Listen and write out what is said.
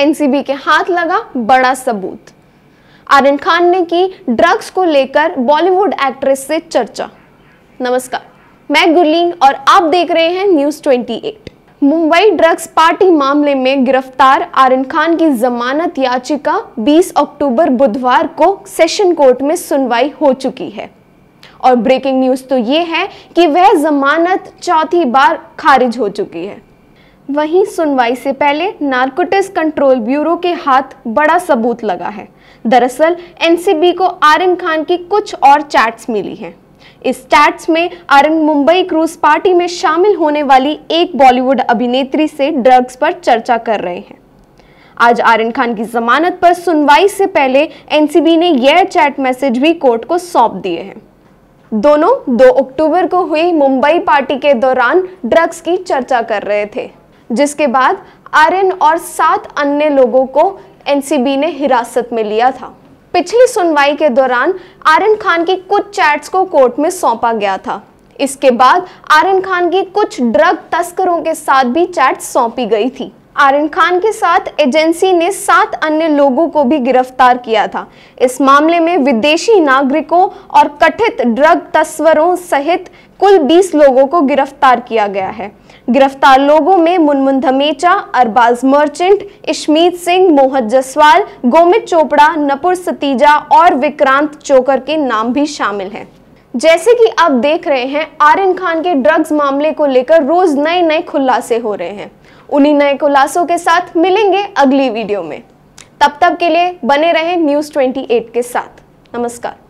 NCB के हाथ लगा बड़ा सबूत आर्यन खान ने की ड्रग्स को लेकर बॉलीवुड एक्ट्रेस से चर्चा नमस्कार मैं गुरलीन और आप देख रहे हैं न्यूज 28 मुंबई ड्रग्स पार्टी मामले में गिरफ्तार आर्यन खान की जमानत याचिका 20 अक्टूबर बुधवार को सेशन कोर्ट में सुनवाई हो चुकी है और ब्रेकिंग न्यूज तो ये है कि वह जमानत चौथी बार खारिज हो चुकी है वहीं सुनवाई से पहले नार्कोटिक्स कंट्रोल ब्यूरो के हाथ बड़ा सबूत लगा है दरअसल एनसीबी को आर्यन खान की कुछ और चैट्स मिली हैं इस चैट्स में आर्यन मुंबई क्रूज पार्टी में शामिल होने वाली एक बॉलीवुड अभिनेत्री से ड्रग्स पर चर्चा कर रहे हैं आज आर्यन खान की जमानत पर सुनवाई से पहले एनसीबी ने यह चैट मैसेज भी कोर्ट को सौंप दिए हैं दोनों 2 दो अक्टूबर को हुई मुंबई पार्टी के दौरान ड्रग्स की चर्चा कर रहे थे जिसके बाद आर्यन और सात अन्य लोगों को एनसीबी ने हिरासत में लिया था पिछली सुनवाई के दौरान आर्यन खान की कुछ चैट्स को कोर्ट में सौंपा गया था इसके बाद आर्यन खान की कुछ ड्रग तस्करों के साथ भी चैट सौंपी गई थी आर्यन खान के साथ एजेंसी ने सात अन्य लोगों को भी गिरफ्तार किया था इस मामले में विदेशी नागरिकों और कथित ड्रग तस्वरों सहित कुल 20 लोगों को गिरफ्तार किया गया है गिरफ्तार लोगों में मुनमुन धमेचा अरबाज मर्चेंट इश्मीत सिंह मोहत जसवाल गोमित चोपड़ा नपुर सतीजा और विक्रांत चोकर के नाम भी शामिल हैं जैसे कि आप देख रहे हैं आर्यन खान के ड्रग्स मामले को लेकर रोज नए नए खुलासे हो रहे हैं उन्हीं नए खुलासों के साथ मिलेंगे अगली वीडियो में तब तक के लिए बने रहें न्यूज़ 28 के साथ नमस्कार